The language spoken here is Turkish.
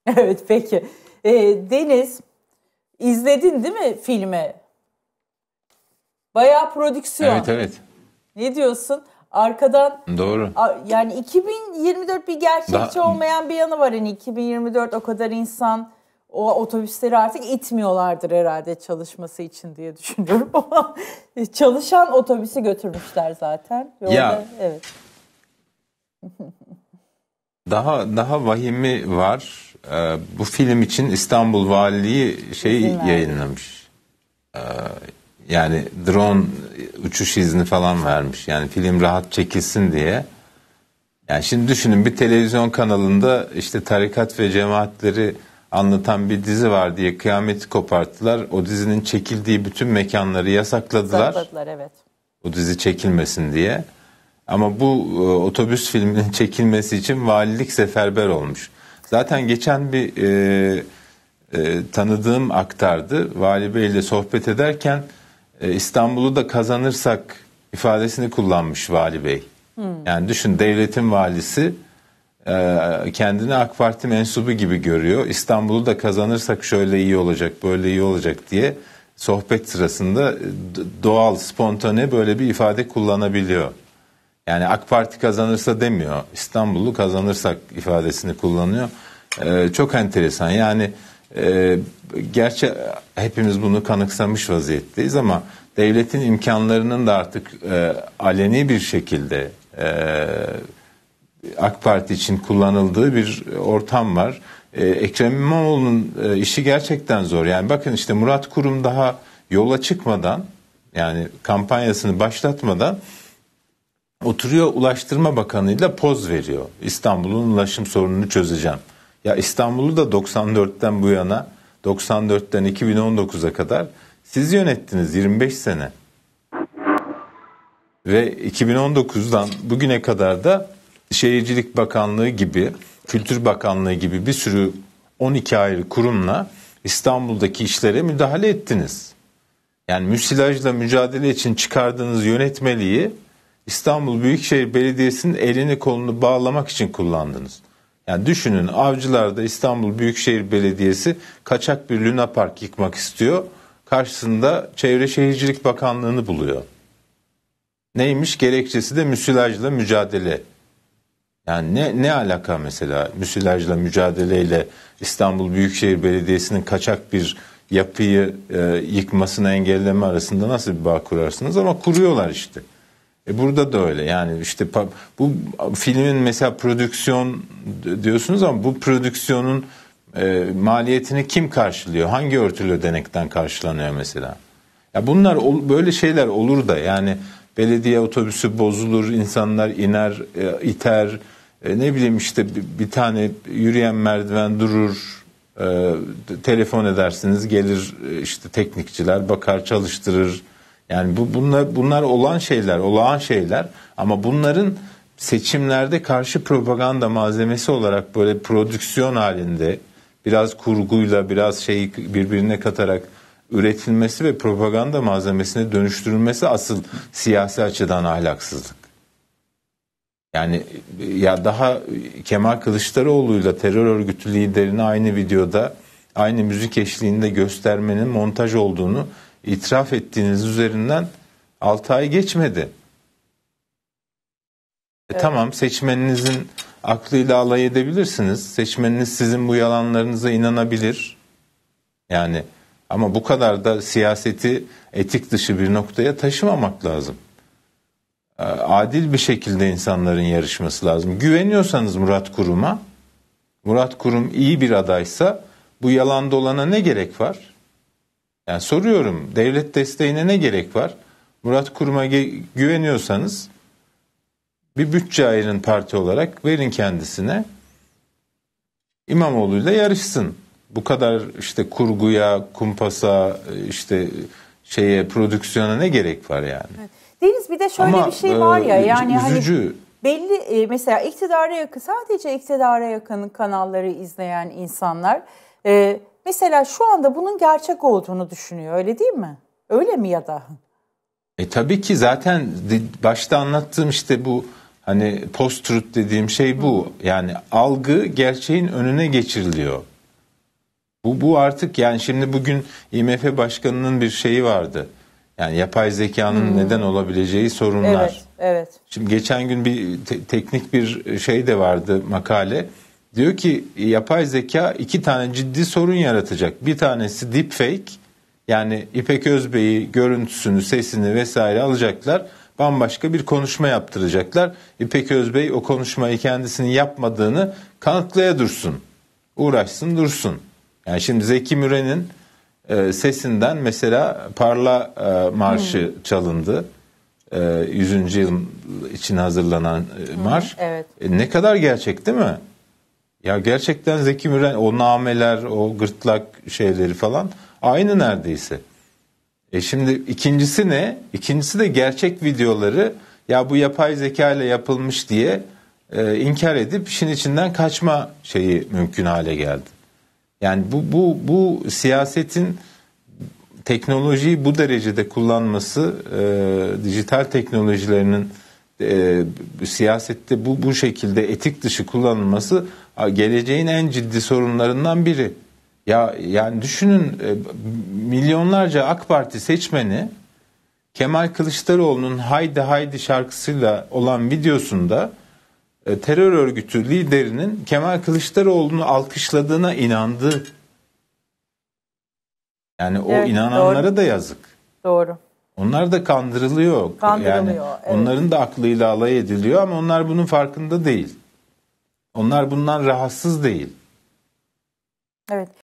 Evet peki. E, Deniz izledin değil mi filmi? Bayağı prodüksiyon. Evet evet. Ne diyorsun? Arkadan Doğru. A, yani 2024 bir gerçekçi Daha... olmayan bir yanı var. Yani 2024 o kadar insan o otobüsleri artık itmiyorlardır herhalde çalışması için diye düşünüyorum ama e, çalışan otobüsü götürmüşler zaten. Ve ya. Orada, evet. daha daha vahimi var e, bu film için İstanbul Valiliği şey yayınlamış. E, yani drone uçuş izni falan vermiş. Yani film rahat çekilsin diye. Yani şimdi düşünün bir televizyon kanalında işte tarikat ve cemaatleri anlatan bir dizi var diye kıyameti koparttılar. O dizinin çekildiği bütün mekanları yasakladılar. Yasakladılar evet. O dizi çekilmesin diye. Ama bu e, otobüs filminin çekilmesi için valilik seferber olmuş. Zaten geçen bir e, e, tanıdığım aktardı. Vali Bey ile sohbet ederken e, İstanbul'u da kazanırsak ifadesini kullanmış Vali Bey. Hmm. Yani düşün devletin valisi e, kendini AK Parti mensubu gibi görüyor. İstanbul'u da kazanırsak şöyle iyi olacak, böyle iyi olacak diye sohbet sırasında e, doğal, spontane böyle bir ifade kullanabiliyor. Yani AK Parti kazanırsa demiyor. İstanbul'u kazanırsak ifadesini kullanıyor. Ee, çok enteresan. Yani e, gerçi hepimiz bunu kanıksamış vaziyetteyiz ama devletin imkanlarının da artık e, aleni bir şekilde e, AK Parti için kullanıldığı bir ortam var. E, Ekrem İmamoğlu'nun e, işi gerçekten zor. Yani bakın işte Murat Kurum daha yola çıkmadan yani kampanyasını başlatmadan Oturuyor Ulaştırma Bakanı'yla poz veriyor. İstanbul'un ulaşım sorununu çözeceğim. Ya İstanbul'u da 94'ten bu yana 94'ten 2019'a kadar siz yönettiniz 25 sene. Ve 2019'dan bugüne kadar da Şehircilik Bakanlığı gibi, Kültür Bakanlığı gibi bir sürü 12 ayrı kurumla İstanbul'daki işlere müdahale ettiniz. Yani müsilajla mücadele için çıkardığınız yönetmeliği İstanbul Büyükşehir Belediyesi'nin elini kolunu bağlamak için kullandınız. Yani düşünün avcılarda İstanbul Büyükşehir Belediyesi kaçak bir Luna Park yıkmak istiyor. Karşısında Çevre Şehircilik Bakanlığı'nı buluyor. Neymiş gerekçesi de müsilajla mücadele. Yani ne, ne alaka mesela müsilajla mücadeleyle İstanbul Büyükşehir Belediyesi'nin kaçak bir yapıyı e, yıkmasını engelleme arasında nasıl bir bağ kurarsınız ama kuruyorlar işte. E burada da öyle yani işte bu filmin mesela prodüksiyon diyorsunuz ama bu prodüksiyonun e, maliyetini kim karşılıyor? Hangi örtülü ödenekten karşılanıyor mesela? Ya bunlar böyle şeyler olur da yani belediye otobüsü bozulur, insanlar iner, e, iter, e, ne bileyim işte bir, bir tane yürüyen merdiven durur, e, telefon edersiniz gelir e, işte teknikçiler bakar çalıştırır yani bu bunlar bunlar olan şeyler, olağan şeyler ama bunların seçimlerde karşı propaganda malzemesi olarak böyle prodüksiyon halinde biraz kurguyla biraz şeyi birbirine katarak üretilmesi ve propaganda malzemesine dönüştürülmesi asıl siyasi açıdan ahlaksızlık. Yani ya daha Kemal Kılıçdaroğlu'yla terör örgütü liderini aynı videoda aynı müzik eşliğinde göstermenin montaj olduğunu itiraf ettiğiniz üzerinden 6 ay geçmedi. E, evet. E, tamam seçmeninizin aklıyla alay edebilirsiniz. Seçmeniniz sizin bu yalanlarınıza inanabilir. Yani ama bu kadar da siyaseti etik dışı bir noktaya taşımamak lazım. E, adil bir şekilde insanların yarışması lazım. Güveniyorsanız Murat Kurum'a, Murat Kurum iyi bir adaysa bu yalan dolana ne gerek var? Yani soruyorum devlet desteğine ne gerek var? Murat Kurum'a güveniyorsanız bir bütçe ayırın parti olarak verin kendisine. İmamoğlu'yla yarışsın. Bu kadar işte kurguya, kumpasa, işte şeye, prodüksiyona ne gerek var yani? Evet. Deniz bir de şöyle Ama, bir şey var ya e, yani hani üzücü. hani belli e, mesela iktidara yakın sadece iktidara yakın kanalları izleyen insanlar e, mesela şu anda bunun gerçek olduğunu düşünüyor öyle değil mi? Öyle mi ya da? E tabii ki zaten başta anlattığım işte bu hani post truth dediğim şey bu. Yani algı gerçeğin önüne geçiriliyor. Bu bu artık yani şimdi bugün IMF başkanının bir şeyi vardı. Yani yapay zekanın hmm. neden olabileceği sorunlar. Evet, evet. Şimdi geçen gün bir te- teknik bir şey de vardı makale. Diyor ki yapay zeka iki tane ciddi sorun yaratacak. Bir tanesi deepfake yani İpek Özbey'i görüntüsünü, sesini vesaire alacaklar. Bambaşka bir konuşma yaptıracaklar. İpek Özbey o konuşmayı kendisinin yapmadığını kanıtlaya dursun. Uğraşsın dursun. Yani şimdi Zeki Müren'in e, sesinden mesela Parla e, marşı hmm. çalındı. 100. E, yıl için hazırlanan e, hmm, marş. Evet. E, ne kadar gerçek değil mi? Ya gerçekten Zeki Müren o nameler, o gırtlak şeyleri falan aynı neredeyse. E şimdi ikincisi ne? İkincisi de gerçek videoları ya bu yapay zeka ile yapılmış diye e, inkar edip işin içinden kaçma şeyi mümkün hale geldi. Yani bu bu bu siyasetin teknolojiyi bu derecede kullanması, e, dijital teknolojilerinin e, siyasette bu bu şekilde etik dışı kullanılması geleceğin en ciddi sorunlarından biri. Ya yani düşünün e, milyonlarca AK Parti seçmeni Kemal Kılıçdaroğlu'nun Haydi Haydi şarkısıyla olan videosunda e, terör örgütü liderinin Kemal Kılıçdaroğlu'nu alkışladığına inandı. Yani o evet, inananlara doğru. da yazık. Doğru. Onlar da kandırılıyor. Kandırılıyor. Yani evet. Onların da aklıyla alay ediliyor ama onlar bunun farkında değil. Onlar bundan rahatsız değil. Evet.